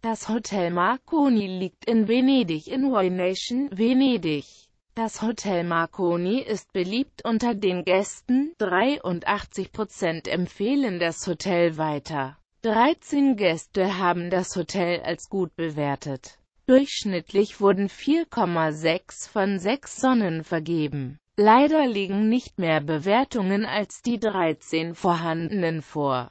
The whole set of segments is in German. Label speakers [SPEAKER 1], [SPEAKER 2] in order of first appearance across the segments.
[SPEAKER 1] Das Hotel Marconi liegt in Venedig in Nation, Venedig. Das Hotel Marconi ist beliebt unter den Gästen, 83% empfehlen das Hotel weiter. 13 Gäste haben das Hotel als gut bewertet. Durchschnittlich wurden 4,6 von 6 Sonnen vergeben. Leider liegen nicht mehr Bewertungen als die 13 vorhandenen vor.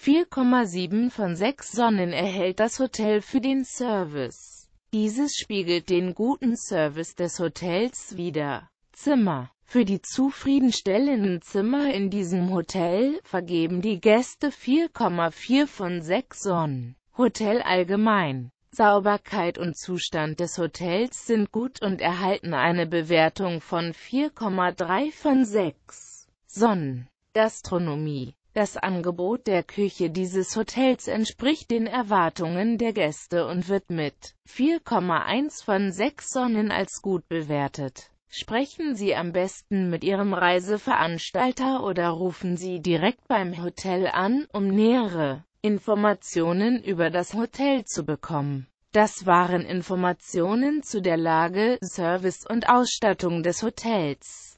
[SPEAKER 1] 4,7 von 6 Sonnen erhält das Hotel für den Service. Dieses spiegelt den guten Service des Hotels wider. Zimmer Für die zufriedenstellenden Zimmer in diesem Hotel vergeben die Gäste 4,4 von 6 Sonnen. Hotel allgemein Sauberkeit und Zustand des Hotels sind gut und erhalten eine Bewertung von 4,3 von 6 Sonnen. Gastronomie das Angebot der Küche dieses Hotels entspricht den Erwartungen der Gäste und wird mit 4,1 von 6 Sonnen als gut bewertet. Sprechen Sie am besten mit Ihrem Reiseveranstalter oder rufen Sie direkt beim Hotel an, um nähere Informationen über das Hotel zu bekommen. Das waren Informationen zu der Lage, Service und Ausstattung des Hotels.